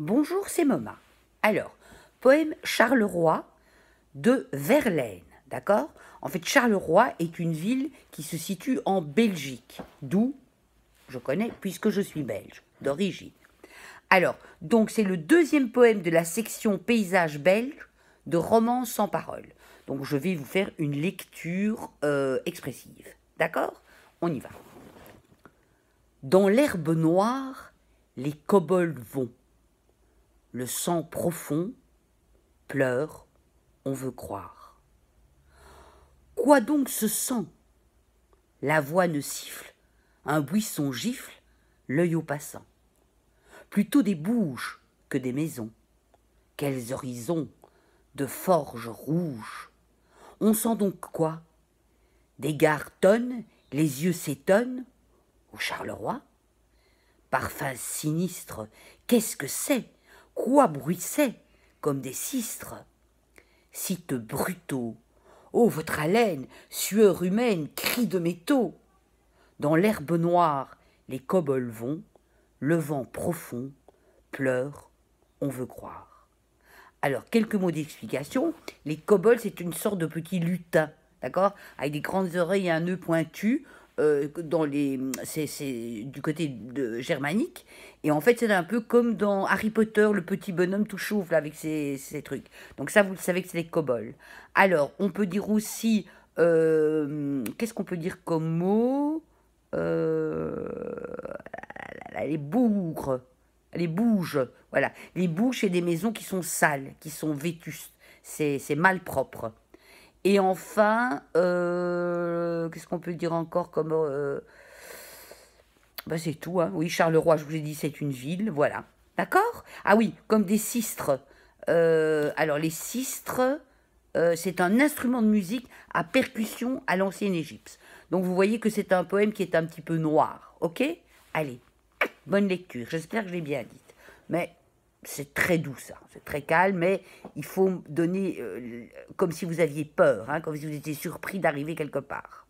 Bonjour, c'est Moma. Alors, poème Charleroi de Verlaine, d'accord En fait, Charleroi est une ville qui se situe en Belgique, d'où je connais puisque je suis belge d'origine. Alors, donc c'est le deuxième poème de la section Paysage belge de Romans sans parole. Donc je vais vous faire une lecture euh, expressive. D'accord On y va. Dans l'herbe noire, les kobolds vont le sang profond, pleure, on veut croire. Quoi donc ce sang La voix ne siffle, un buisson gifle, l'œil au passant. Plutôt des bouges que des maisons. Quels horizons de forges rouges On sent donc quoi Des gares tonnent, les yeux s'étonnent, au Charleroi parfums sinistre, qu'est-ce que c'est quoi bruissait comme des sistres. Cite brutaux, ô oh, votre haleine, sueur humaine, cri de métaux Dans l'herbe noire, les kobolds vont, le vent profond, pleure, on veut croire. Alors, quelques mots d'explication. Les kobolds, c'est une sorte de petit lutin, d'accord Avec des grandes oreilles et un nœud pointu. Euh, dans les, c'est du côté de germanique. Et en fait, c'est un peu comme dans Harry Potter, le petit bonhomme tout chauve là, avec ses, ses, trucs. Donc ça, vous le savez que c'est les kobolds. Alors, on peut dire aussi, euh, qu'est-ce qu'on peut dire comme mot euh, ah Les bougres, les bouges, voilà. Les bouges, c'est des maisons qui sont sales, qui sont vétustes, c'est mal propre. Et enfin, euh, qu'est-ce qu'on peut dire encore comme... Euh, bah, c'est tout, hein. Oui, Charleroi, je vous ai dit, c'est une ville, voilà. D'accord Ah oui, comme des sistres. Euh, alors, les sistres, euh, c'est un instrument de musique à percussion à l'ancienne Égypte. Donc, vous voyez que c'est un poème qui est un petit peu noir, ok Allez, bonne lecture. J'espère que je l'ai bien dite. Mais c'est très doux ça, c'est très calme, mais il faut donner comme si vous aviez peur, hein, comme si vous étiez surpris d'arriver quelque part.